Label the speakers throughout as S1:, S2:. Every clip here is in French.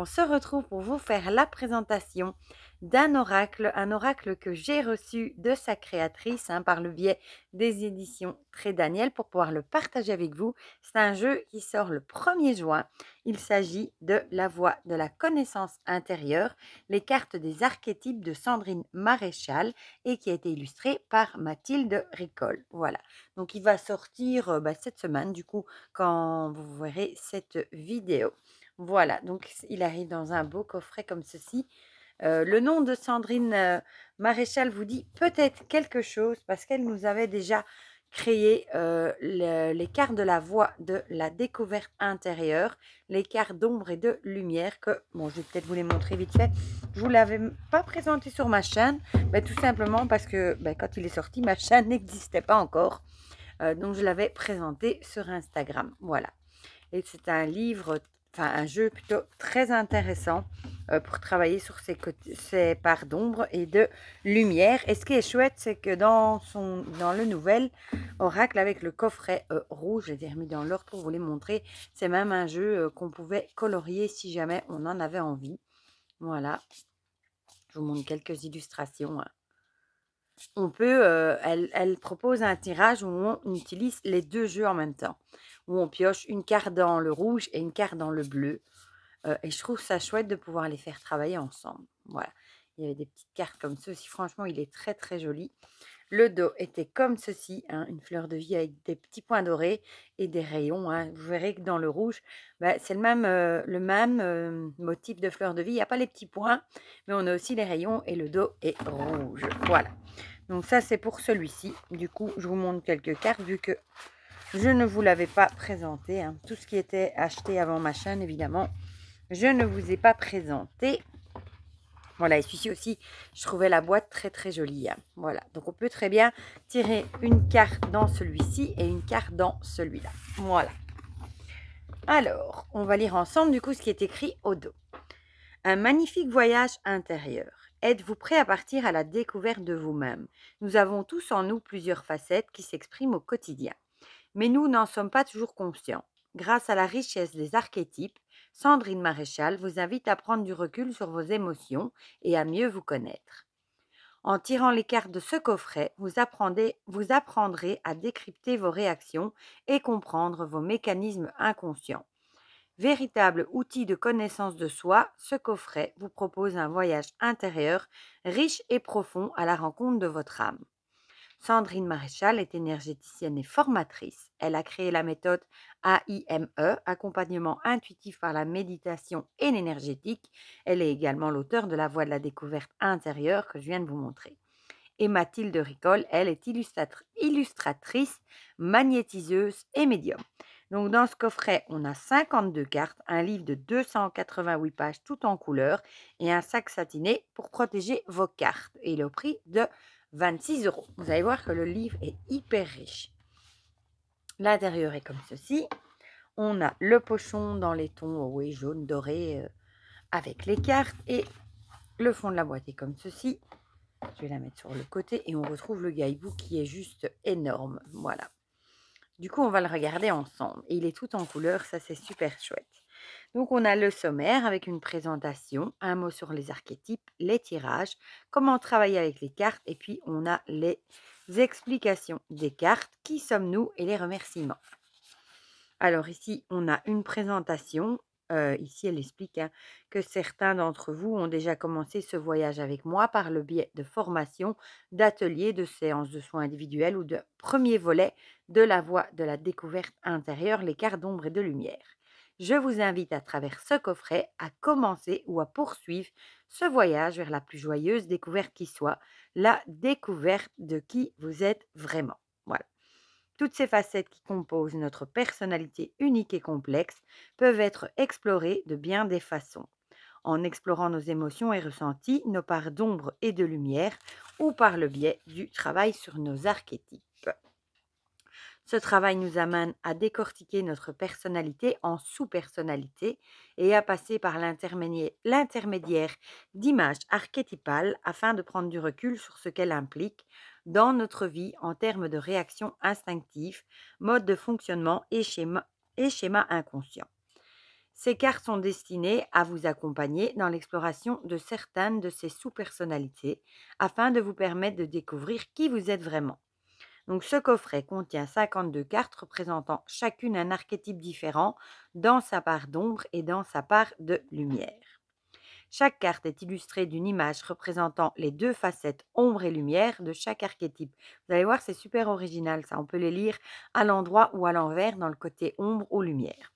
S1: on se retrouve pour vous faire la présentation d'un oracle, un oracle que j'ai reçu de sa créatrice hein, par le biais des éditions Très Daniel pour pouvoir le partager avec vous. C'est un jeu qui sort le 1er juin. Il s'agit de La voie de la connaissance intérieure, les cartes des archétypes de Sandrine Maréchal et qui a été illustré par Mathilde Ricole. Voilà, donc il va sortir euh, bah, cette semaine du coup quand vous verrez cette vidéo. Voilà, donc il arrive dans un beau coffret comme ceci. Euh, le nom de Sandrine euh, Maréchal vous dit peut-être quelque chose parce qu'elle nous avait déjà créé euh, l'écart de la voie de la découverte intérieure, l'écart d'ombre et de lumière que, bon, je vais peut-être vous les montrer vite fait. Je vous l'avais pas présenté sur ma chaîne, mais tout simplement parce que ben, quand il est sorti, ma chaîne n'existait pas encore. donc, je l'avais présenté sur Instagram. Voilà. Et c'est un livre enfin un jeu plutôt très intéressant euh, pour travailler sur ses, parts d'ombre et de lumière. Et ce qui est chouette, c'est que dans, son, dans le nouvel oracle, avec le coffret euh, rouge, je l'ai remis dans l'or pour vous les montrer, c'est même un jeu euh, qu'on pouvait colorier si jamais on en avait envie. Voilà, je vous montre quelques illustrations. Hein on peut, euh, elle, propose un tirage où on utilise les deux jeux en même temps, où on pioche une carte dans le rouge et une carte dans le bleu. Euh, et je trouve ça chouette de pouvoir les faire travailler ensemble. Voilà, il y avait des petites cartes comme ceci. Franchement, il est très très joli. Le dos était comme ceci, hein. une fleur de vie avec des petits points dorés et des rayons. Hein. Vous verrez que dans le rouge, bah, c'est le même, euh, le même motif de fleur de vie. Il n'y a pas les petits points, mais on a aussi les rayons et le dos est rouge. Voilà. Donc ça, c'est pour celui-ci. Du coup, je vous montre quelques cartes vu que je ne vous l'avais pas présenté. Hein. Tout ce qui était acheté avant ma chaîne, évidemment, je ne vous ai pas présenté. Voilà, et celui-ci aussi, je trouvais la boîte très très jolie. Hein. Voilà, donc on peut très bien tirer une carte dans celui-ci et une carte dans celui-là. Voilà. Alors, on va lire ensemble du coup ce qui est écrit au dos. Un magnifique voyage intérieur. Êtes-vous prêt à partir à la découverte de vous-même Nous avons tous en nous plusieurs facettes qui s'expriment au quotidien. Mais nous n'en sommes pas toujours conscients. Grâce à la richesse des archétypes, Sandrine Maréchal vous invite à prendre du recul sur vos émotions et à mieux vous connaître. En tirant les cartes de ce coffret, vous, apprendrez à décrypter vos réactions et comprendre vos mécanismes inconscients. Véritable outil de connaissance de soi, ce coffret vous propose un voyage intérieur riche et profond à la rencontre de votre âme. Sandrine Maréchal est énergéticienne et formatrice. Elle a créé la méthode AIME, accompagnement intuitif par la méditation et l'énergétique. Elle est également l'auteur de La Voie de la découverte intérieure que je viens de vous montrer. Et Mathilde Ricole, elle est illustratrice, magnétiseuse et médium. Donc, dans ce coffret, on a 52 cartes, un livre de 288 pages tout en couleur et un sac satiné pour protéger vos cartes. Et le prix de 26 euros. Vous allez voir que le livre est hyper riche. L'intérieur est comme ceci. On a le pochon dans les tons oh oui, jaune doré euh, avec les cartes. Et le fond de la boîte est comme ceci. Je vais la mettre sur le côté et on retrouve le guidebook qui est juste énorme. Voilà. Du coup, on va le regarder ensemble. il est tout en couleur, ça c'est super chouette. Donc, on a le sommaire avec une présentation, un mot sur les archétypes, les tirages, comment travailler avec les cartes, et puis on a les explications des cartes, qui sommes-nous et les remerciements. Alors ici, on a une présentation euh, ici elle explique hein, que certains d'entre vous ont déjà commencé ce voyage avec moi par le biais de formations, d'ateliers, de séances de soins individuels ou de premier volet de la voie de la découverte intérieure, l'écart d'ombre et de lumière. Je vous invite à travers ce coffret à commencer ou à poursuivre ce voyage vers la plus joyeuse découverte qui soit, la découverte de qui vous êtes vraiment. Voilà. Toutes ces facettes qui composent notre personnalité unique et complexe peuvent être explorées de bien des façons. En explorant nos émotions et ressentis, nos parts d'ombre et de lumière, ou par le biais du travail sur nos archétypes. Ce travail nous amène à décortiquer notre personnalité en sous-personnalité et à passer par l'intermédiaire d'images archétypales afin de prendre du recul sur ce qu'elle implique dans notre vie en termes de réactions instinctives, mode de fonctionnement et schémas et schéma inconscient. Ces cartes sont destinées à vous accompagner dans l'exploration de certaines de ces sous-personnalités afin de vous permettre de découvrir qui vous êtes vraiment. Donc ce coffret contient 52 cartes représentant chacune un archétype différent dans sa part d'ombre et dans sa part de lumière. Chaque carte est illustrée d'une image représentant les deux facettes ombre et lumière de chaque archétype. Vous allez voir, c'est super original ça. On peut les lire à l'endroit ou à l'envers dans le côté ombre ou lumière.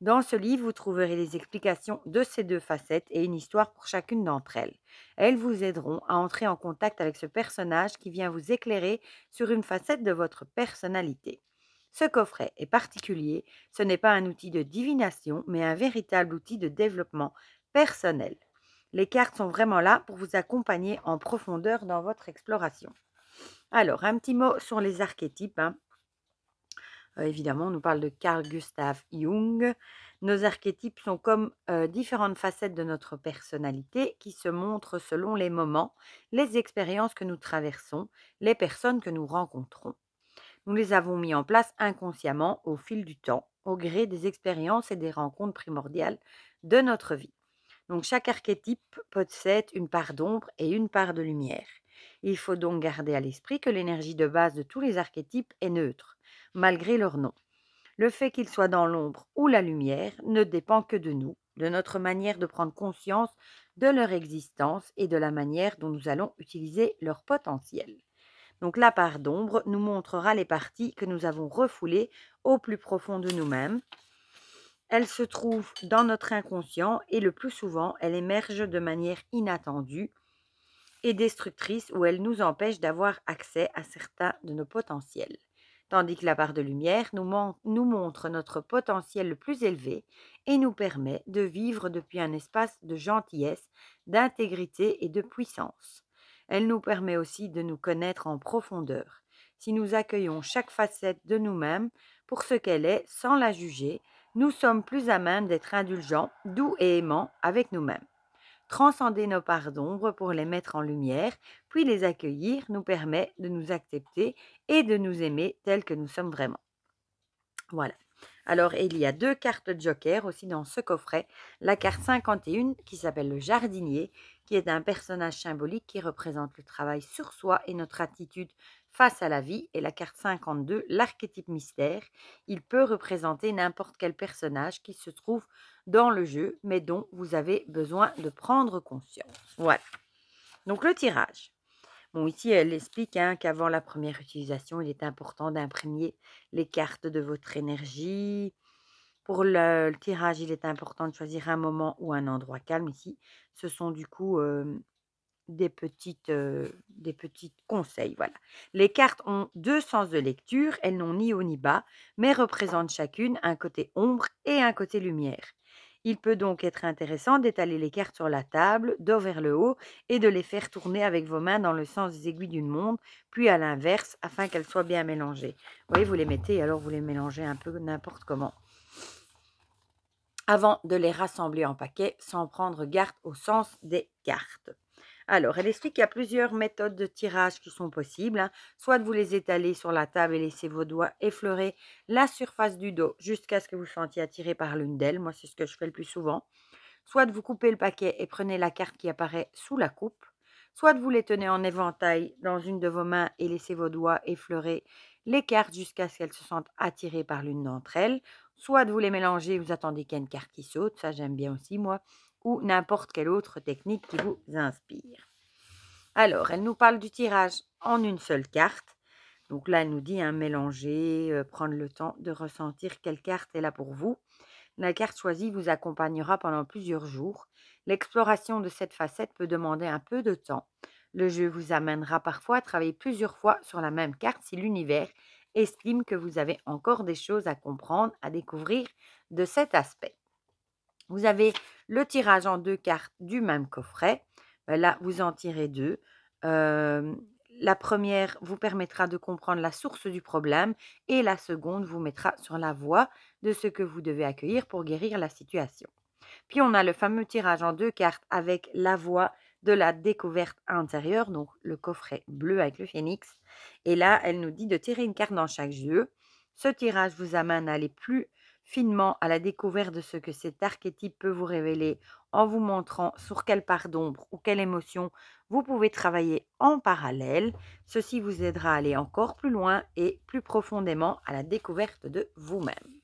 S1: Dans ce livre, vous trouverez des explications de ces deux facettes et une histoire pour chacune d'entre elles. Elles vous aideront à entrer en contact avec ce personnage qui vient vous éclairer sur une facette de votre personnalité. Ce coffret est particulier, ce n'est pas un outil de divination, mais un véritable outil de développement personnel. Les cartes sont vraiment là pour vous accompagner en profondeur dans votre exploration. Alors, un petit mot sur les archétypes. Hein. Euh, évidemment, on nous parle de Carl Gustav Jung. Nos archétypes sont comme euh, différentes facettes de notre personnalité qui se montrent selon les moments, les expériences que nous traversons, les personnes que nous rencontrons. Nous les avons mis en place inconsciemment au fil du temps, au gré des expériences et des rencontres primordiales de notre vie. Donc chaque archétype possède une part d'ombre et une part de lumière. Il faut donc garder à l'esprit que l'énergie de base de tous les archétypes est neutre, malgré leur nom. Le fait qu'ils soient dans l'ombre ou la lumière ne dépend que de nous, de notre manière de prendre conscience de leur existence et de la manière dont nous allons utiliser leur potentiel. Donc la part d'ombre nous montrera les parties que nous avons refoulées au plus profond de nous-mêmes elle se trouve dans notre inconscient et le plus souvent, elle émerge de manière inattendue et destructrice où elle nous empêche d'avoir accès à certains de nos potentiels. Tandis que la barre de lumière nous, nous montre notre potentiel le plus élevé et nous permet de vivre depuis un espace de gentillesse, d'intégrité et de puissance. Elle nous permet aussi de nous connaître en profondeur. Si nous accueillons chaque facette de nous-mêmes pour ce qu'elle est sans la juger, nous sommes plus à même d'être indulgents, doux et aimants avec nous-mêmes. Transcender nos parts d'ombre pour les mettre en lumière, puis les accueillir, nous permet de nous accepter et de nous aimer tels que nous sommes vraiment. Voilà. Alors, il y a deux cartes Joker aussi dans ce coffret. La carte 51 qui s'appelle le jardinier, qui est un personnage symbolique qui représente le travail sur soi et notre attitude face à la vie. Et la carte 52, l'archétype mystère, il peut représenter n'importe quel personnage qui se trouve dans le jeu, mais dont vous avez besoin de prendre conscience. Voilà. Donc le tirage. Bon, ici, elle explique hein, qu'avant la première utilisation, il est important d'imprimer les cartes de votre énergie. Pour le, tirage, il est important de choisir un moment ou un endroit calme. Ici, ce sont du coup des, petits conseils. Voilà. Les cartes ont deux sens de lecture. Elles n'ont ni haut ni bas, mais représentent chacune un côté ombre et un côté lumière. Il peut donc être intéressant d'étaler les cartes sur la table, dos vers le haut, et de les faire tourner avec vos mains dans le sens des aiguilles d'une montre, puis à l'inverse, afin qu'elles soient bien mélangées. Vous voyez, vous les mettez, alors vous les mélangez un peu n'importe comment. Avant de les rassembler en paquets, sans prendre garde au sens des cartes. Alors, elle explique qu'il y a plusieurs méthodes de tirage qui sont possibles. Hein. Soit vous les étalez sur la table et laissez vos doigts effleurer la surface du dos jusqu'à ce que vous sentiez attiré par l'une d'elles. Moi, c'est ce que je fais le plus souvent. Soit vous coupez le paquet et prenez la carte qui apparaît sous la coupe. Soit vous les tenez en éventail dans une de vos mains et laissez vos doigts effleurer les cartes jusqu'à ce qu'elles se sentent attirées par l'une d'entre elles. Soit vous les mélangez, vous attendez qu'il y ait une carte qui saute, ça j'aime bien aussi moi ou n'importe quelle autre technique qui vous inspire. Alors, elle nous parle du tirage en une seule carte. Donc là, elle nous dit un hein, mélanger, euh, prendre le temps de ressentir quelle carte est là pour vous. La carte choisie vous accompagnera pendant plusieurs jours. L'exploration de cette facette peut demander un peu de temps. Le jeu vous amènera parfois à travailler plusieurs fois sur la même carte si l'univers estime que vous avez encore des choses à comprendre, à découvrir de cet aspect. Vous avez le tirage en deux cartes du même coffret. Bah, là, vous en tirez deux. la première vous permettra de comprendre la source du problème et la seconde vous mettra sur la voie de ce que vous devez accueillir pour guérir la situation. Puis on a le fameux tirage en deux cartes avec la voie de la découverte intérieure, donc le coffret bleu avec le phénix. Et là, elle nous dit de tirer une carte dans chaque jeu. Ce tirage vous amène à aller plus finement à la découverte de ce que cet archétype peut vous révéler en vous montrant sur quelle part d'ombre ou quelle émotion vous pouvez travailler en parallèle. Ceci vous aidera à aller encore plus loin et plus profondément à la découverte de vous-même.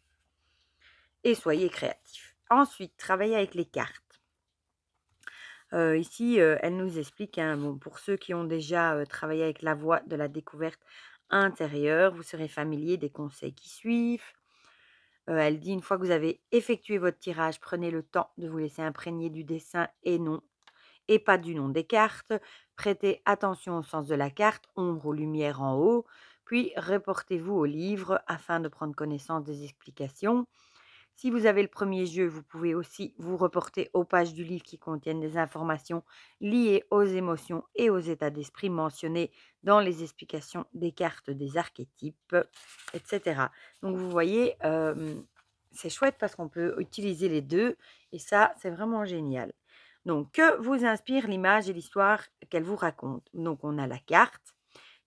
S1: Et soyez créatif. Ensuite, travaillez avec les cartes. Euh, ici, euh, elle nous explique, hein, pour ceux qui ont déjà euh, travaillé avec la voie de la découverte intérieure, vous serez familier des conseils qui suivent. Euh, elle dit, une fois que vous avez effectué votre tirage, prenez le temps de vous laisser imprégner du dessin et non et pas du nom des cartes. Prêtez attention au sens de la carte, ombre ou lumière en haut, puis reportez-vous au livre afin de prendre connaissance des explications. Si vous avez le premier jeu, vous pouvez aussi vous reporter aux pages du livre qui contiennent des informations liées aux émotions et aux états d'esprit mentionnés dans les explications des cartes, des archétypes, etc. Donc vous voyez, c'est chouette parce qu'on peut utiliser les deux et ça, c'est vraiment génial. Donc, que vous inspire l'image et l'histoire qu'elle vous raconte Donc, on a la carte,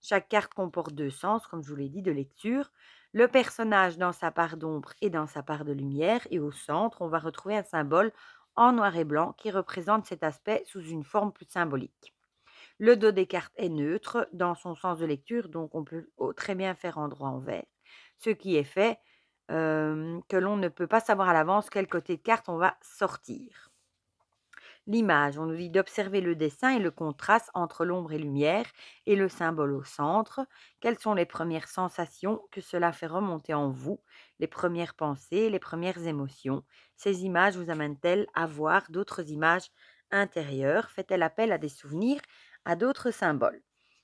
S1: chaque carte comporte deux sens, comme je vous l'ai dit, de lecture. Le personnage dans sa part d'ombre et dans sa part de lumière. Et au centre, on va retrouver un symbole en noir et blanc qui représente cet aspect sous une forme plus symbolique. Le dos des cartes est neutre dans son sens de lecture, donc on peut oh, très bien faire en vert. Ce qui est fait euh, que l'on ne peut pas savoir à l'avance quel côté de carte on va sortir l'image. On nous dit d'observer le dessin et le contraste entre l'ombre et lumière et le symbole au centre. Quelles sont les premières sensations que cela fait remonter en vous, les premières pensées, les premières émotions Ces images vous amènent-elles à voir d'autres images intérieures Fait-elle appel à des souvenirs, à d'autres symboles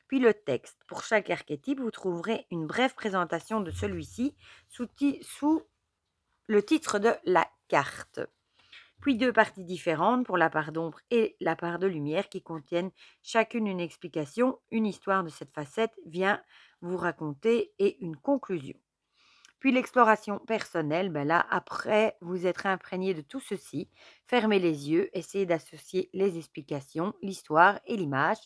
S1: puis le texte. Pour chaque archétype, vous trouverez une brève présentation de celui-ci sous, sous le titre de la carte puis deux parties différentes pour la part d'ombre et la part de lumière qui contiennent chacune une explication, une histoire de cette facette vient vous raconter et une conclusion. Puis l'exploration personnelle, ben là, après vous être imprégné de tout ceci, fermez les yeux, essayez d'associer les explications, l'histoire et l'image.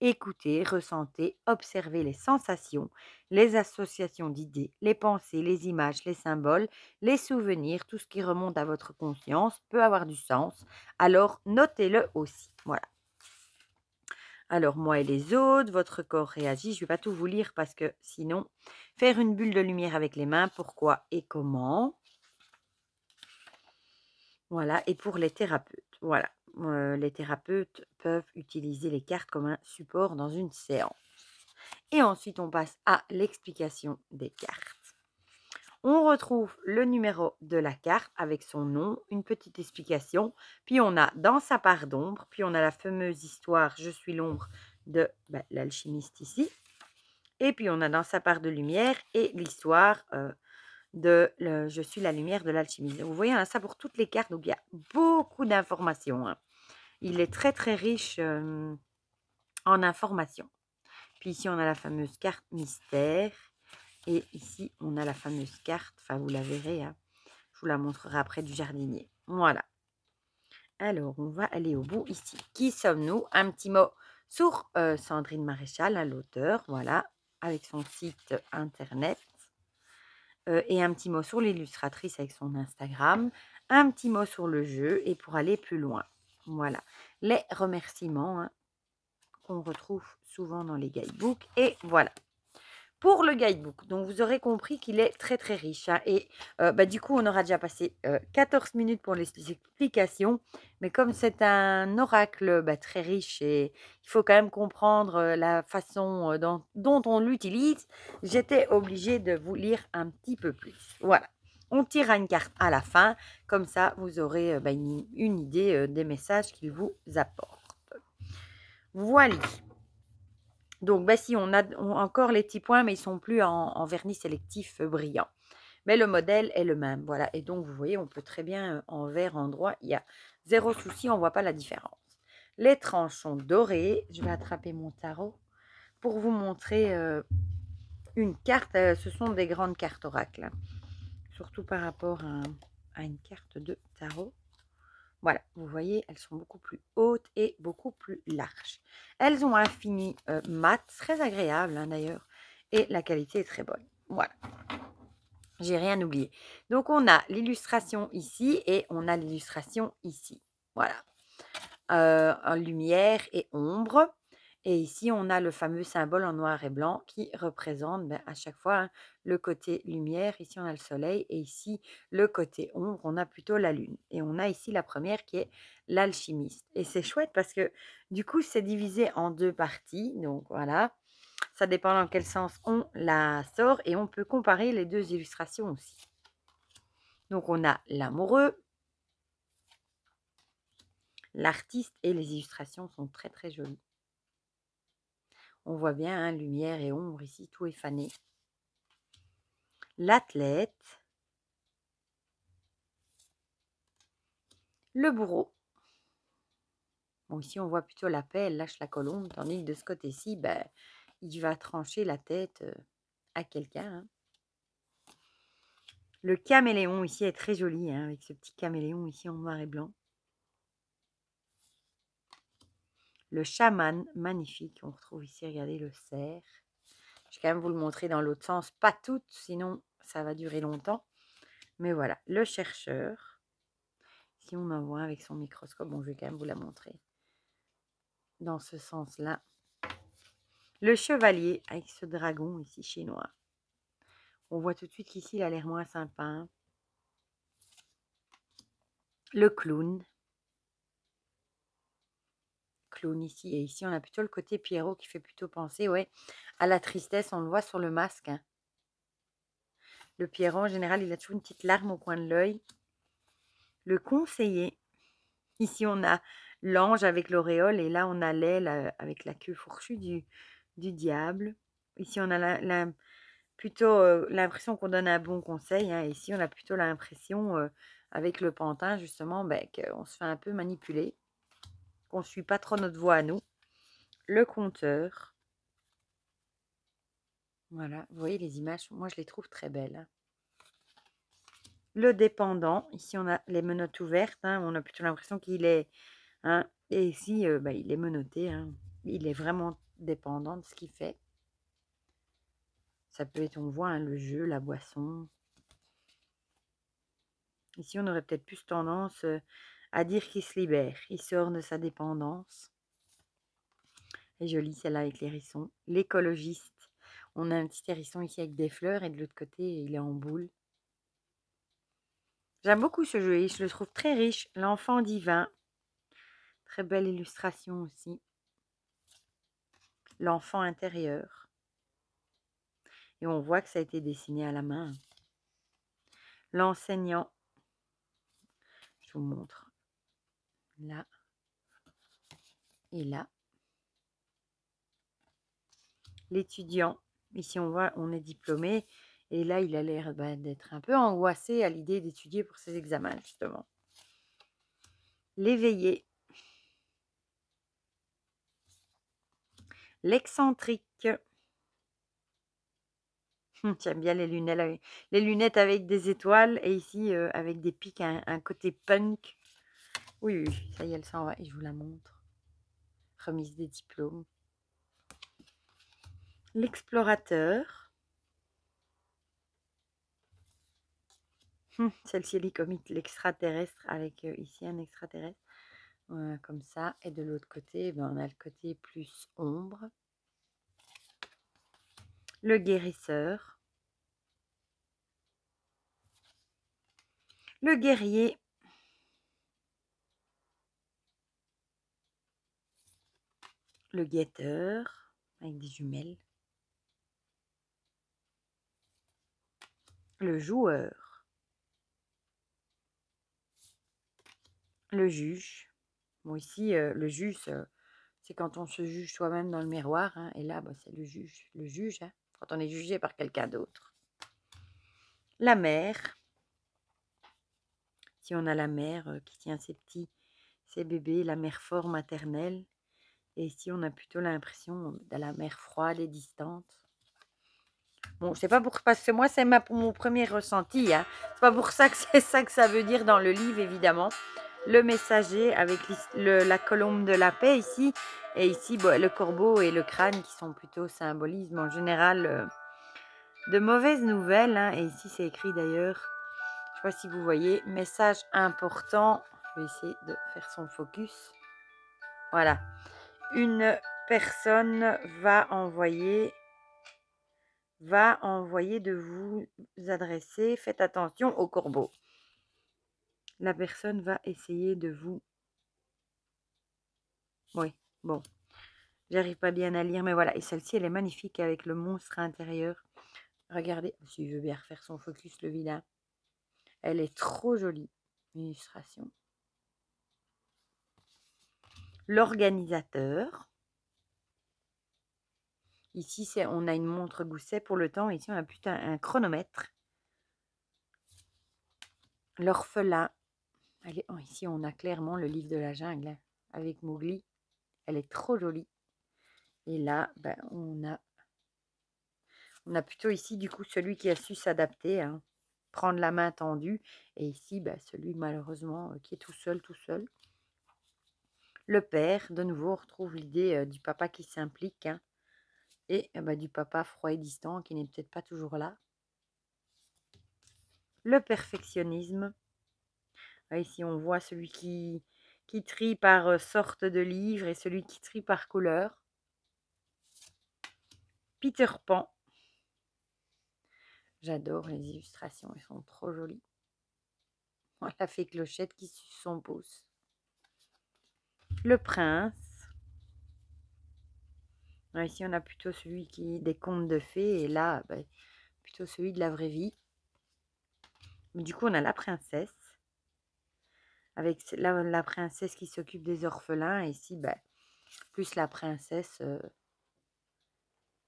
S1: Écoutez, ressentez, observez les sensations, les associations d'idées, les pensées, les images, les symboles, les souvenirs, tout ce qui remonte à votre conscience peut avoir du sens. Alors notez-le aussi. Voilà. Alors moi et les autres, votre corps réagit. Je ne vais pas tout vous lire parce que sinon, Faire une bulle de lumière avec les mains, pourquoi et comment. Voilà, et pour les thérapeutes. Voilà, euh, les thérapeutes peuvent utiliser les cartes comme un support dans une séance. Et ensuite, on passe à l'explication des cartes. On retrouve le numéro de la carte avec son nom, une petite explication, puis on a dans sa part d'ombre, puis on a la fameuse histoire Je suis l'ombre de bah, l'alchimiste ici, et puis on a dans sa part de lumière et l'histoire de Je suis la lumière de l'alchimie ». Vous voyez, on hein, a ça pour toutes les cartes, donc il y a beaucoup d'informations. Hein. Il est très très riche en informations. Puis ici, on a la fameuse carte mystère. Et ici, on a la fameuse carte, enfin vous la verrez, hein, je vous la montrerai après du jardinier. Voilà. Alors, on va aller au bout ici. Qui sommes-nous Un petit mot sur Sandrine Maréchal, l'auteur, voilà avec son site internet. Euh, et un petit mot sur l'illustratrice avec son Instagram, un petit mot sur le jeu et pour aller plus loin. Voilà, les remerciements hein, qu'on retrouve souvent dans les guidebooks. Et voilà, pour le guidebook. Donc, vous aurez compris qu'il est très, très riche. Hein. Et euh, bah, du coup, on aura déjà passé 14 euh, minutes pour les explications. Mais comme c'est un oracle bah, très riche et il faut quand même comprendre euh, la façon dont on l'utilise, j'étais obligée de vous lire un petit peu plus. Voilà. On tire une carte à la fin. Comme ça, vous aurez bah, une, une, idée des messages qu'il vous apporte. Voilà. Donc, bah, si on a encore les petits points, mais ils sont plus en, vernis sélectif euh, brillant. Mais le modèle est le même, voilà. Et donc, vous voyez, on peut très bien euh, en vert, en droit, il y a zéro souci, on ne voit pas la différence. Les tranches sont dorées. Je vais attraper mon tarot pour vous montrer euh, une carte. ce sont des grandes cartes oracles, hein. surtout par rapport à une carte de tarot. Voilà, vous voyez, elles sont beaucoup plus hautes et beaucoup plus larges. Elles ont un fini euh, mat, très agréable hein, d'ailleurs, et la qualité est très bonne. Voilà, j'ai rien oublié. Donc on a l'illustration ici et on a l'illustration ici. Voilà, euh, lumière et ombre. Et ici, on a le fameux symbole en noir et blanc qui représente ben, à chaque fois hein, le côté lumière. Ici, on a le soleil et ici, le côté ombre, on a plutôt la lune. Et on a ici la première qui est l'alchimiste. Et c'est chouette parce que du coup, c'est divisé en deux parties. Donc voilà, ça dépend dans quel sens on la sort et on peut comparer les deux illustrations aussi. Donc on a l'amoureux, l'artiste et les illustrations sont très très jolies. On voit bien, hein, lumière et ombre, ici, tout est fané. L'athlète. Le bourreau. Bon, ici, on voit plutôt la paix, elle lâche la colombe, tandis que de ce côté-ci, ben, il va trancher la tête euh, à quelqu'un. Hein. Le caméléon, ici, est très joli, hein, avec ce petit caméléon, ici, en noir et blanc. le chaman, magnifique. On retrouve ici, regardez, le cerf. Je vais quand même vous le montrer dans l'autre sens. Pas toutes, sinon ça va durer longtemps. Mais voilà, le chercheur. Si on en voit avec son microscope, bon, je vais quand même vous la montrer. Dans ce sens-là. Le chevalier avec ce dragon ici chinois. On voit tout de suite qu'ici, il a l'air moins sympa. Hein. Le clown ici. Et ici, on a plutôt le côté Pierrot qui fait plutôt penser ouais, à la tristesse. On le voit sur le masque. Hein. Le Pierrot, en général, il a toujours une petite larme au coin de l'œil. Le conseiller. Ici, on a l'ange avec l'auréole. Et là, on a l'aile euh, avec la queue fourchue du, du diable. Ici, on a plutôt euh, l'impression qu'on donne un bon conseil. Hein, ici, on a plutôt l'impression, euh, avec le pantin, justement, ben, qu'on se fait un peu manipuler suit pas trop notre voix à nous. Le compteur. Voilà, vous voyez les images, moi je les trouve très belles. Hein. Le dépendant, ici on a les menottes ouvertes, hein, on a plutôt l'impression qu'il est... Hein, et ici, euh, bah, il est menotté, il est vraiment dépendant de ce qu'il fait. Ça peut être, on voit, le jeu, la boisson. Ici, on aurait peut-être plus tendance euh, à dire qu'il se libère, il sort de sa dépendance. Et je lis celle-là avec l'hérisson. L'écologiste. On a un petit hérisson ici avec des fleurs et de l'autre côté, il est en boule. J'aime beaucoup ce jeu et je le trouve très riche. L'enfant divin. Très belle illustration aussi. L'enfant intérieur. Et on voit que ça a été dessiné à la main. L'enseignant. Je vous montre là et là. L'étudiant, ici on voit, on est diplômé, et là il a l'air bah, d'être un peu angoissé à l'idée d'étudier pour ses examens, justement. L'éveillé. L'excentrique. Hum, j'aime bien les lunettes, les lunettes avec des étoiles et ici euh, avec des pics, un côté punk oui, ça y est, elle s'en va et je vous la montre. Remise des diplômes. L'explorateur. Hum, celle-ci, elle est comme l'extraterrestre, avec euh, ici un extraterrestre. Voilà, comme ça. Et de l'autre côté, eh ben, on a le côté plus ombre. Le guérisseur. Le guerrier le guetteur avec des jumelles, le joueur, le juge. Bon, ici, euh, le juge, euh, c'est quand on se juge soi-même dans le miroir. Hein, et là, bah, c'est le juge, le juge hein, quand on est jugé par quelqu'un d'autre. La mère. Si on a la mère euh, qui tient ses petits, ses bébés, la mère fort maternelle. Et ici, on a plutôt l'impression de la mer froide et distante. Bon, c'est pas pour parce que moi, c'est mon premier ressenti. Hein. C'est pas pour ça que c'est ça que ça veut dire dans le livre, évidemment. Le messager avec la colombe de la paix ici. Et ici, bah, le corbeau et le crâne qui sont plutôt symbolisme en général euh, de mauvaises nouvelles. Hein. Et ici, c'est écrit d'ailleurs, je sais pas si vous voyez, message important. Je vais essayer de faire son focus. Voilà une personne va envoyer va envoyer de vous adresser. Faites attention au corbeau. La personne va essayer de vous... Oui, bon. J'arrive pas bien à lire, mais voilà. Et celle-ci, elle est magnifique avec le monstre intérieur. Regardez, si je veux bien refaire son focus, le vilain. Elle est trop jolie, l'illustration l'organisateur. Ici, on a une montre gousset pour le temps. Ici, on a plutôt un, chronomètre. L'orphelin. Oh, ici, on a clairement le livre de la jungle hein, avec Mowgli. Elle est trop jolie. Et là, ben, on a on a plutôt ici, du coup, celui qui a su s'adapter, hein. prendre la main tendue. Et ici, ben, celui, malheureusement, euh, qui est tout seul, tout seul le père, de nouveau, on retrouve l'idée du papa qui s'implique, hein et eh ben, du papa froid et distant, qui n'est peut-être pas toujours là. Le perfectionnisme. Ici, on voit celui qui, qui trie par sorte de livre et celui qui trie par couleur. Peter Pan. J'adore les illustrations, elles sont trop jolies. La fée clochette qui suce son pouce le prince. ici, on a plutôt celui qui des contes de fées et là, ben, plutôt celui de la vraie vie. Mais du coup, on a la princesse. Avec la, princesse qui s'occupe des orphelins. Et ici, ben, plus la princesse euh,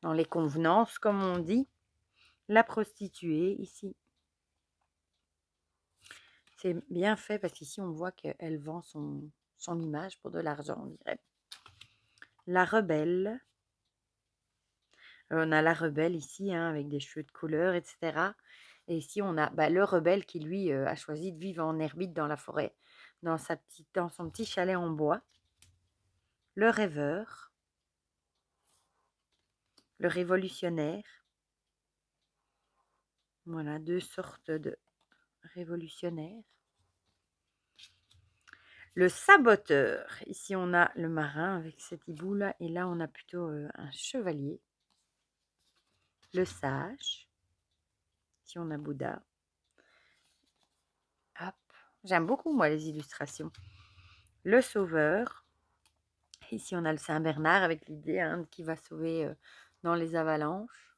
S1: dans les convenances, comme on dit. La prostituée, ici. C'est bien fait parce qu'ici, on voit qu'elle vend son, son image pour de l'argent, on dirait. La rebelle. Euh, on a la rebelle ici, hein, avec des cheveux de couleur, etc. Et ici, on a bah, le rebelle qui, lui, euh, a choisi de vivre en herbite dans la forêt, dans, sa petite, dans son petit chalet en bois. Le rêveur. Le révolutionnaire. Voilà, deux sortes de révolutionnaires. Le saboteur. Ici, on a le marin avec cet hibou là. Et là, on a plutôt euh, un chevalier. Le sage. Ici, on a Bouddha. Hop. J'aime beaucoup, moi, les illustrations. Le sauveur. Ici, on a le Saint-Bernard avec l'idée qu'il hein, qui va sauver euh, dans les avalanches.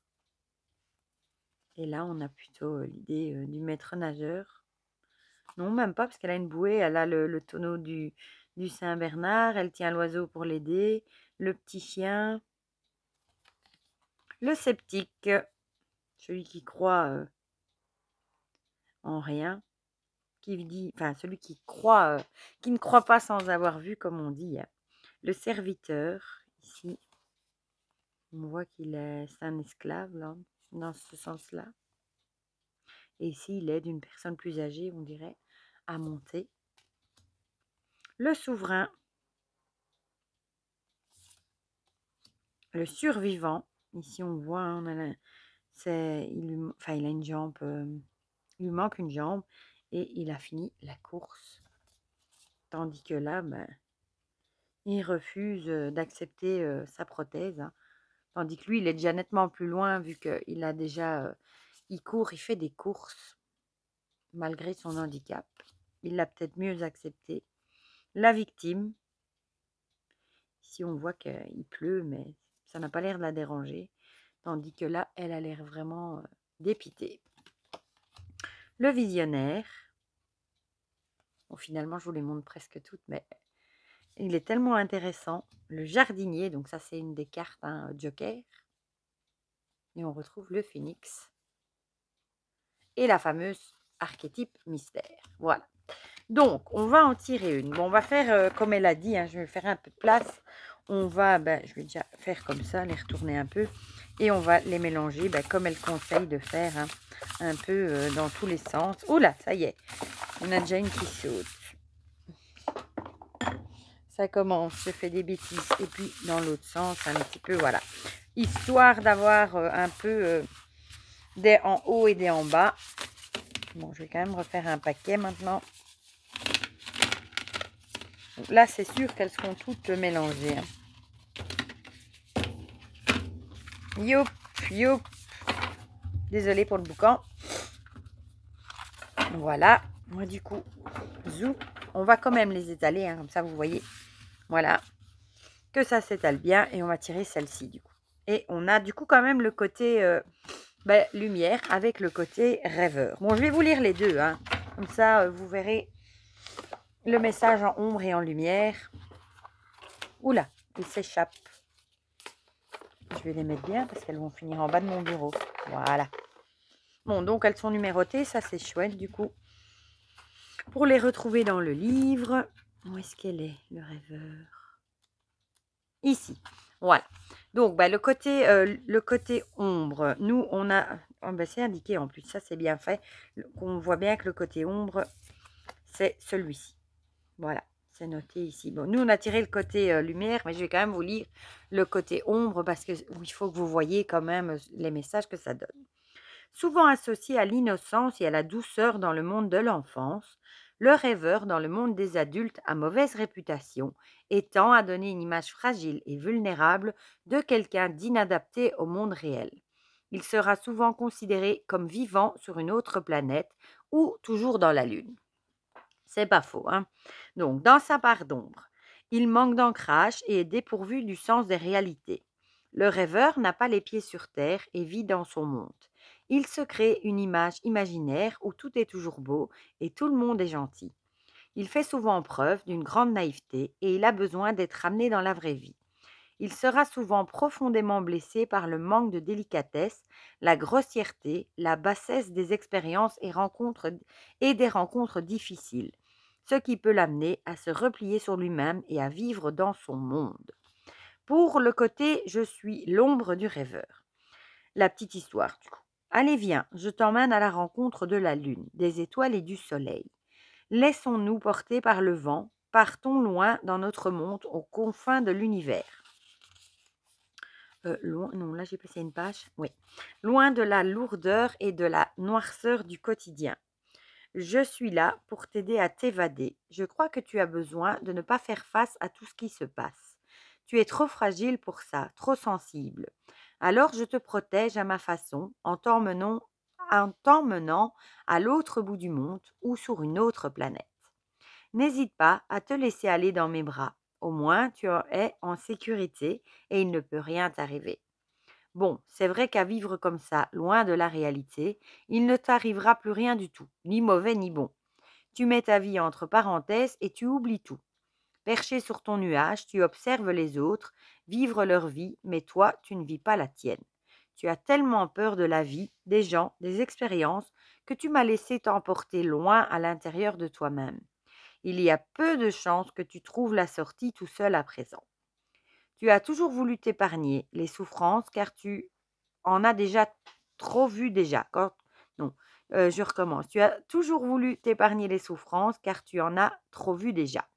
S1: Et là, on a plutôt euh, l'idée du maître nageur. Non, même pas, parce qu'elle a une bouée, elle a le, tonneau du, du Saint-Bernard, elle tient l'oiseau pour l'aider, le petit chien, le sceptique, celui qui croit euh, en rien, qui dit, enfin celui qui croit, euh, qui ne croit pas sans avoir vu, comme on dit, hein. le serviteur, ici, on voit qu'il est, un esclave, dans ce sens-là. Et ici, il est d'une personne plus âgée, on dirait à monter. Le souverain, le survivant. Ici, on voit, hein, on a il, enfin, il a une jambe, euh, il lui manque une jambe et il a fini la course. Tandis que là, ben, il refuse euh, d'accepter euh, sa prothèse. Hein. Tandis que lui, il est déjà nettement plus loin vu qu'il a déjà... il court, il fait des courses malgré son handicap il l'a peut-être mieux accepté. La victime, ici on voit qu'il pleut, mais ça n'a pas l'air de la déranger, tandis que là, elle a l'air vraiment euh, dépitée. Le visionnaire, bon, finalement je vous les montre presque toutes, mais il est tellement intéressant. Le jardinier, donc ça c'est une des cartes hein, Joker. Et on retrouve le phénix. Et la fameuse archétype mystère. Voilà. Donc, on va en tirer une. Bon, on va faire euh, comme elle a dit, hein, je vais faire un peu de place. On va, ben, je vais déjà faire comme ça, les retourner un peu. Et on va les mélanger ben, comme elle conseille de faire, hein, un peu euh, dans tous les sens. Oh là, ça y est, on a déjà une qui saute. Ça commence, je fais des bêtises. Et puis, dans l'autre sens, un petit peu, voilà. Histoire d'avoir euh, un peu des en haut et des en bas. Bon, je vais quand même refaire un paquet maintenant. Là, c'est sûr qu'elles seront toutes mélangées. Hein. Youp, youp. Désolée pour le boucan. Voilà. Moi, du coup, zou. On va quand même les étaler, hein, comme ça, vous voyez. Voilà. Que ça s'étale bien. Et on va tirer celle-ci, du coup. Et on a, du coup, quand même le côté euh, ben, lumière avec le côté rêveur. Bon, je vais vous lire les deux, hein. Comme ça, euh, vous verrez le message en ombre et en lumière. Oula, il s'échappe. Je vais les mettre bien parce qu'elles vont finir en bas de mon bureau. Voilà. Bon, donc elles sont numérotées, ça c'est chouette du coup. Pour les retrouver dans le livre, où est-ce qu'elle est, le rêveur Ici, voilà. Donc, bah, le, côté, euh, le côté ombre, nous, on a... Oh, bah, c'est indiqué en plus, ça c'est bien fait. On voit bien que le côté ombre, c'est celui-ci. Voilà, c'est noté ici. Bon, nous, on a tiré le côté euh, lumière, mais je vais quand même vous lire le côté ombre parce qu'il faut que vous voyez quand même euh, les messages que ça donne. Souvent associé à l'innocence et à la douceur dans le monde de l'enfance, le rêveur dans le monde des adultes à mauvaise réputation et tend à donner une image fragile et vulnérable de quelqu'un d'inadapté au monde réel. Il sera souvent considéré comme vivant sur une autre planète ou toujours dans la Lune. C'est pas faux. Hein Donc, dans sa part d'ombre, il manque d'ancrage et est dépourvu du sens des réalités. Le rêveur n'a pas les pieds sur terre et vit dans son monde. Il se crée une image imaginaire où tout est toujours beau et tout le monde est gentil. Il fait souvent preuve d'une grande naïveté et il a besoin d'être amené dans la vraie vie il sera souvent profondément blessé par le manque de délicatesse, la grossièreté, la bassesse des expériences et, rencontres, et des rencontres difficiles, ce qui peut l'amener à se replier sur lui-même et à vivre dans son monde. Pour le côté je suis l'ombre du rêveur. La petite histoire du coup. Allez viens, je t'emmène à la rencontre de la lune, des étoiles et du soleil. Laissons-nous porter par le vent, partons loin dans notre monde aux confins de l'univers. Euh, non, là j'ai placé une page, oui, loin de la lourdeur et de la noirceur du quotidien. Je suis là pour t'aider à t'évader. Je crois que tu as besoin de ne pas faire face à tout ce qui se passe. Tu es trop fragile pour ça, trop sensible. Alors je te protège à ma façon en t'emmenant à l'autre bout du monde ou sur une autre planète. N'hésite pas à te laisser aller dans mes bras. Au moins, tu es en sécurité et il ne peut rien t'arriver. Bon, c'est vrai qu'à vivre comme ça, loin de la réalité, il ne t'arrivera plus rien du tout, ni mauvais ni bon. Tu mets ta vie entre parenthèses et tu oublies tout. Perché sur ton nuage, tu observes les autres vivre leur vie, mais toi, tu ne vis pas la tienne. Tu as tellement peur de la vie, des gens, des expériences, que tu m'as laissé t'emporter loin à l'intérieur de toi-même. Il y a peu de chances que tu trouves la sortie tout seul à présent. Tu as toujours voulu t'épargner les souffrances car tu en as déjà trop vu déjà. Non, euh, je recommence. Tu as toujours voulu t'épargner les souffrances car tu en as trop vu déjà.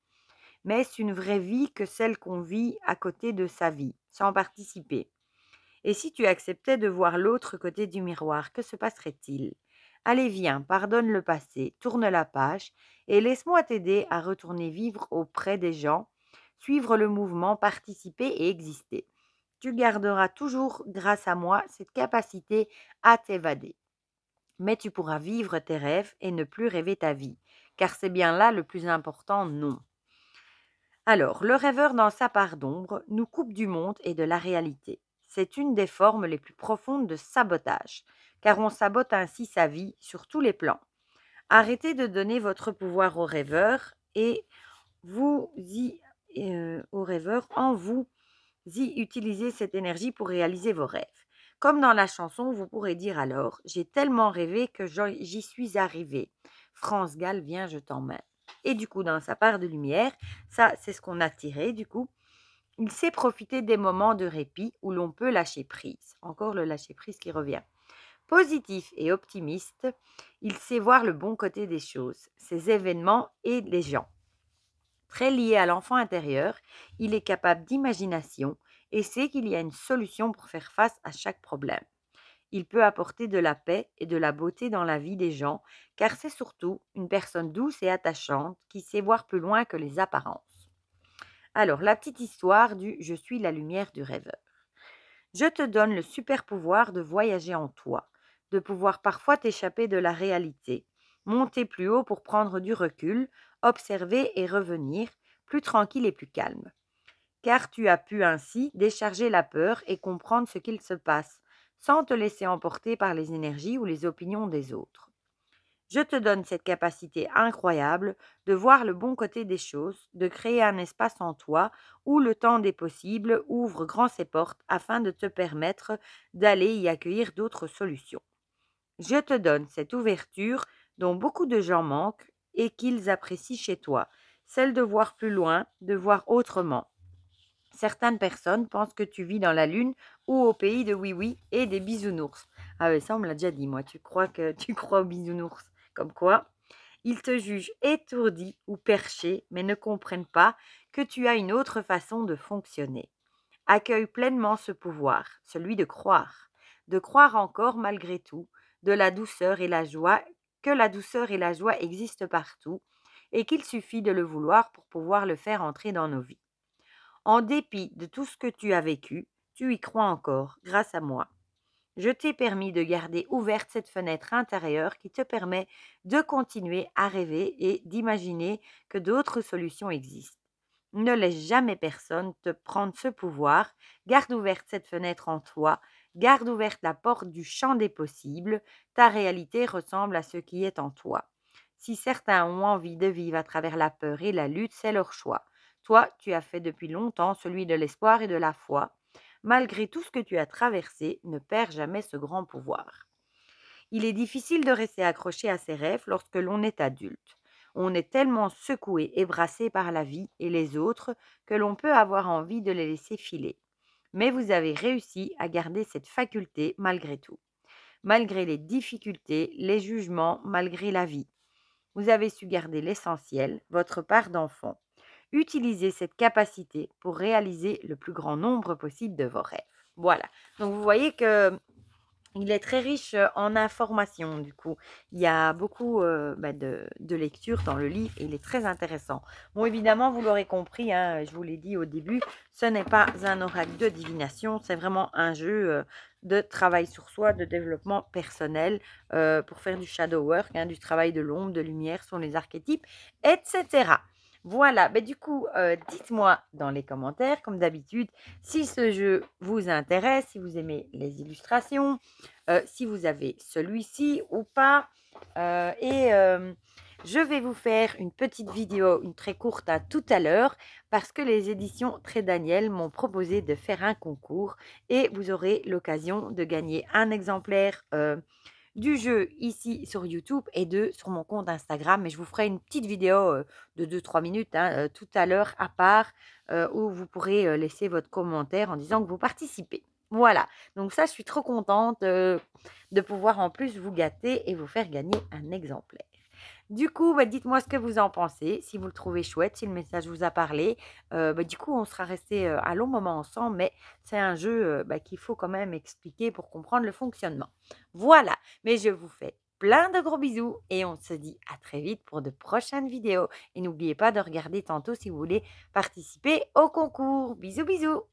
S1: Mais c'est une vraie vie que celle qu'on vit à côté de sa vie, sans participer. Et si tu acceptais de voir l'autre côté du miroir, que se passerait-il Allez, viens, pardonne le passé, tourne la page et laisse-moi t'aider à retourner vivre auprès des gens, suivre le mouvement, participer et exister. Tu garderas toujours, grâce à moi, cette capacité à t'évader. Mais tu pourras vivre tes rêves et ne plus rêver ta vie, car c'est bien là le plus important, non. Alors, le rêveur dans sa part d'ombre nous coupe du monde et de la réalité. C'est une des formes les plus profondes de sabotage car on sabote ainsi sa vie sur tous les plans. Arrêtez de donner votre pouvoir aux rêveurs et vous y euh, aux en vous y utilisez cette énergie pour réaliser vos rêves. Comme dans la chanson, vous pourrez dire alors J'ai tellement rêvé que j'y suis arrivé. France Gall, vient, je t'emmène. Et du coup, dans sa part de lumière, ça, c'est ce qu'on a tiré du coup. Il sait profiter des moments de répit où l'on peut lâcher prise. Encore le lâcher prise qui revient. Positif et optimiste, il sait voir le bon côté des choses, ses événements et les gens. Très lié à l'enfant intérieur, il est capable d'imagination et sait qu'il y a une solution pour faire face à chaque problème. Il peut apporter de la paix et de la beauté dans la vie des gens, car c'est surtout une personne douce et attachante qui sait voir plus loin que les apparences. Alors, la petite histoire du Je suis la lumière du rêveur. Je te donne le super pouvoir de voyager en toi de pouvoir parfois t'échapper de la réalité, monter plus haut pour prendre du recul, observer et revenir, plus tranquille et plus calme. Car tu as pu ainsi décharger la peur et comprendre ce qu'il se passe, sans te laisser emporter par les énergies ou les opinions des autres. Je te donne cette capacité incroyable de voir le bon côté des choses, de créer un espace en toi où le temps des possibles ouvre grand ses portes afin de te permettre d'aller y accueillir d'autres solutions. Je te donne cette ouverture dont beaucoup de gens manquent et qu'ils apprécient chez toi, celle de voir plus loin, de voir autrement. Certaines personnes pensent que tu vis dans la lune ou au pays de oui oui et des bisounours. Ah oui, ça on me l'a déjà dit moi, tu crois que tu crois aux bisounours. Comme quoi, ils te jugent étourdi ou perché, mais ne comprennent pas que tu as une autre façon de fonctionner. Accueille pleinement ce pouvoir, celui de croire, de croire encore malgré tout, de la douceur et la joie, que la douceur et la joie existent partout et qu'il suffit de le vouloir pour pouvoir le faire entrer dans nos vies. En dépit de tout ce que tu as vécu, tu y crois encore, grâce à moi. Je t'ai permis de garder ouverte cette fenêtre intérieure qui te permet de continuer à rêver et d'imaginer que d'autres solutions existent. Ne laisse jamais personne te prendre ce pouvoir, garde ouverte cette fenêtre en toi Garde ouverte la porte du champ des possibles, ta réalité ressemble à ce qui est en toi. Si certains ont envie de vivre à travers la peur et la lutte, c'est leur choix. Toi, tu as fait depuis longtemps celui de l'espoir et de la foi. Malgré tout ce que tu as traversé, ne perds jamais ce grand pouvoir. Il est difficile de rester accroché à ses rêves lorsque l'on est adulte. On est tellement secoué et brassé par la vie et les autres que l'on peut avoir envie de les laisser filer mais vous avez réussi à garder cette faculté malgré tout, malgré les difficultés, les jugements, malgré la vie. Vous avez su garder l'essentiel, votre part d'enfant. Utilisez cette capacité pour réaliser le plus grand nombre possible de vos rêves. Voilà. Donc vous voyez que il est très riche en informations, du coup. Il y a beaucoup bah, de, lectures dans le livre et il est très intéressant. Bon, évidemment, vous l'aurez compris, hein, je vous l'ai dit au début, ce n'est pas un oracle de divination, c'est vraiment un jeu de travail sur soi, de développement personnel, pour faire du shadow work, hein, du travail de l'ombre, de lumière sur les archétypes, etc. Voilà, mais ben, du coup, euh, dites-moi dans les commentaires, comme d'habitude, si ce jeu vous intéresse, si vous aimez les illustrations, euh, si vous avez celui-ci ou pas. Euh, et je vais vous faire une petite vidéo, une très courte à tout à l'heure, parce que les éditions Très Daniel m'ont proposé de faire un concours et vous aurez l'occasion de gagner un exemplaire du jeu ici sur YouTube et de sur mon compte Instagram. Mais je vous ferai une petite vidéo euh, de 2-3 minutes hein, euh, tout à l'heure à part euh, où vous pourrez laisser votre commentaire en disant que vous participez. Voilà, donc ça, je suis trop contente de pouvoir en plus vous gâter et vous faire gagner un exemplaire. Du coup, bah, dites-moi ce que vous en pensez, si vous le trouvez chouette, si le message vous a parlé. Euh, bah, du coup, on sera resté à euh, long moment ensemble, mais c'est un jeu euh, bah, qu'il faut quand même expliquer pour comprendre le fonctionnement. Voilà, mais je vous fais plein de gros bisous et on se dit à très vite pour de prochaines vidéos. Et n'oubliez pas de regarder tantôt si vous voulez participer au concours. Bisous, bisous